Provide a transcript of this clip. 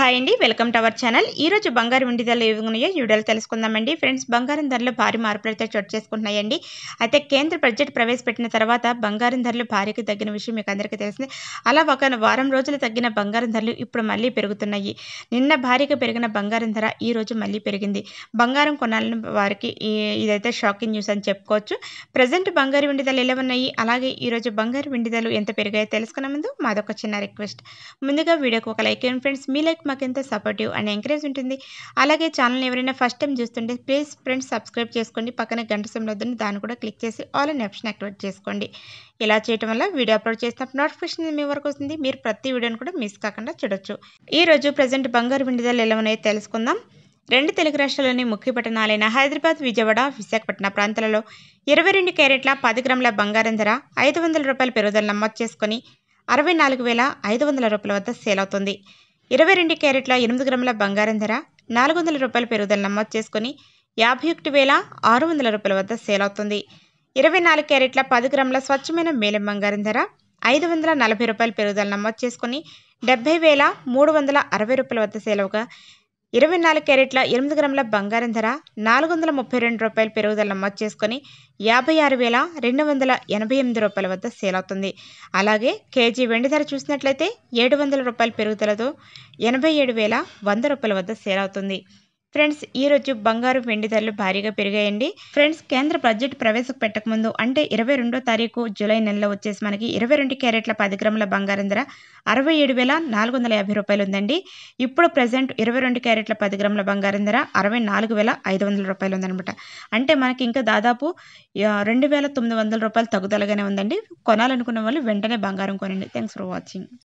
hi అండి welcome to our channel ఈరోజు బంగారు ఉండి ధరలు ఏ ఉన్నాయో వీడియోలు తెలుసుకుందామండి ఫ్రెండ్స్ బంగారం ధరలు భారీ మార్పులు అయితే చోటు చేసుకుంటున్నాయండి అయితే కేంద్ర బడ్జెట్ ప్రవేశపెట్టిన తర్వాత బంగారం ధరలు భారీకి తగ్గిన విషయం మీకు అందరికీ తెలిసింది అలా ఒక వారం రోజులు తగ్గిన బంగారం ధరలు ఇప్పుడు మళ్ళీ పెరుగుతున్నాయి నిన్న భారీగా పెరిగిన బంగారం ధర ఈ రోజు మళ్ళీ పెరిగింది బంగారం కొనాలని వారికి ఇదైతే షాకింగ్ న్యూస్ అని చెప్పుకోవచ్చు ప్రజెంట్ బంగారు వెండి ధరలు ఎలా ఉన్నాయి అలాగే ఈరోజు బంగారు వెండి ధరలు ఎంత పెరిగాయో తెలుసుకున్న ముందు మాదొక చిన్న రిక్వెస్ట్ ముందుగా వీడియోకి ఒక లైక్ అండ్ ఫ్రెండ్స్ మీ లైక్ మాకు ఎంతో సపోర్టివ్ అండ్ ఎంకరేజ్ ఉంటుంది అలాగే ఛానల్ని ఎవరైనా ఫస్ట్ టైం చూస్తుంటే ప్లీజ్ ఫ్రెండ్స్ సబ్స్క్రైబ్ చేసుకోండి పక్కన గంట సమయంలో దాన్ని కూడా క్లిక్ చేసి ఆల్ అండ్ ఆప్షన్ యాక్టివేట్ చేసుకోండి ఇలా చేయడం వల్ల వీడియో అప్లోడ్ చేసినప్పుడు నోటిఫికేషన్ మీ వరకు వస్తుంది మీరు ప్రతి వీడియోని కూడా మిస్ కాకుండా చూడొచ్చు ఈ రోజు ప్రజెంట్ బంగారు విండిదాలు ఎలా ఉన్నాయో తెలుసుకుందాం రెండు తెలుగు రాష్ట్రాల్లోని ముఖ్య పట్టణాలైన హైదరాబాద్ విజయవాడ విశాఖపట్నం ప్రాంతాలలో ఇరవై రెండు క్యారెట్ల పది గ్రాముల బంగారం ధర ఐదు వందల రూపాయల పెరుగుదల నమోదు చేసుకుని అరవై నాలుగు వేల ఐదు వందల రూపాయల వద్ద సేల్ అవుతుంది ఇరవై రెండు క్యారెట్ల ఎనిమిది గ్రాముల బంగారం ధర నాలుగు వందల రూపాయల పెరుగుదల నమోదు చేసుకుని యాభై ఒకటి వేల ఆరు వందల రూపాయల వద్ద సేల్ అవుతుంది ఇరవై నాలుగు క్యారెట్ల పది గ్రాముల స్వచ్ఛమైన మేలం బంగారం ధర ఐదు వందల నలభై రూపాయల పెరుగుదల నమోదు చేసుకుని డెబ్బై వేల మూడు వందల అరవై రూపాయల వద్ద సేల్ అవగా ఇరవై నాలుగు క్యారెట్ల ఎనిమిది గ్రాముల బంగారం ధర నాలుగు వందల ముప్పై రెండు రూపాయల పెరుగుదల నమోదు చేసుకొని యాభై ఆరు వేల రెండు వందల ఎనభై ఎనిమిది రూపాయల వద్ద సేల్ అవుతుంది అలాగే కేజీ వెండి ధర చూసినట్లయితే ఏడు వందల రూపాయల పెరుగుదలతో ఎనభై ఏడు వేల వంద రూపాయల వద్ద సేల్ అవుతుంది ఫ్రెండ్స్ ఈ రోజు బంగారు వెండి ధరలు భారీగా పెరిగాయండి ఫ్రెండ్స్ కేంద్ర బడ్జెట్ పెట్టక ముందు అంటే ఇరవై రెండో తారీఖు జూలై నెలలో వచ్చేసి మనకి ఇరవై రెండు క్యారెట్ల పది గ్రాముల బంగారం ధర అరవై ఏడు వేల నాలుగు వందల యాభై రూపాయలు ఉందండి ఇప్పుడు ప్రజెంట్ ఇరవై రెండు క్యారెట్ల పది గ్రాముల బంగారం ధర అరవై నాలుగు వేల ఐదు వందల రూపాయలు ఉందనమాట అంటే మనకి ఇంకా దాదాపు రెండు వేల తొమ్మిది వందల రూపాయలు తగ్గుదలగానే ఉందండి కొనాలనుకున్న వాళ్ళు వెంటనే బంగారం కొనండి థ్యాంక్స్ ఫర్ వాచింగ్